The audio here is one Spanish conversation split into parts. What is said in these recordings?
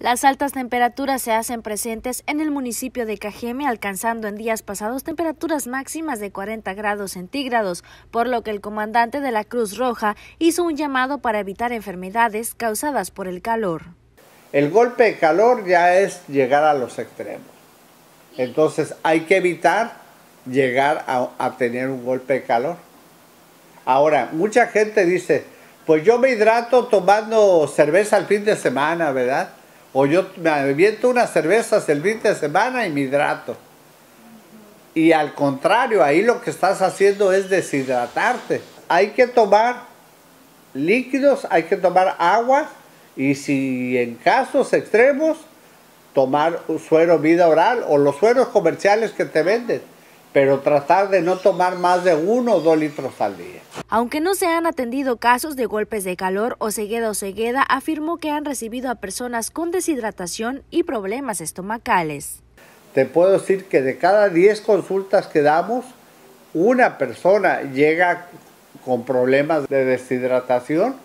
Las altas temperaturas se hacen presentes en el municipio de Cajeme, alcanzando en días pasados temperaturas máximas de 40 grados centígrados, por lo que el comandante de la Cruz Roja hizo un llamado para evitar enfermedades causadas por el calor. El golpe de calor ya es llegar a los extremos. Entonces hay que evitar llegar a, tener un golpe de calor. Ahora, mucha gente dice, pues yo me hidrato tomando cerveza al fin de semana, ¿verdad? O yo me aviento unas cervezas el fin de semana y me hidrato. Y al contrario, ahí lo que estás haciendo es deshidratarte. Hay que tomar líquidos, hay que tomar agua y si en casos extremos, tomar suero vida oral o los sueros comerciales que te venden pero tratar de no tomar más de uno o dos litros al día. Aunque no se han atendido casos de golpes de calor o cegueda o afirmó que han recibido a personas con deshidratación y problemas estomacales. Te puedo decir que de cada 10 consultas que damos, una persona llega con problemas de deshidratación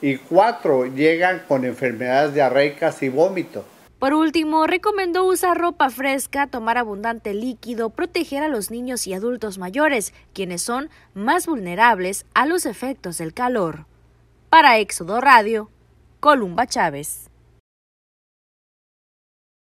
y cuatro llegan con enfermedades diarreicas y vómitos. Por último, recomendó usar ropa fresca, tomar abundante líquido, proteger a los niños y adultos mayores, quienes son más vulnerables a los efectos del calor. Para Éxodo Radio, Columba Chávez.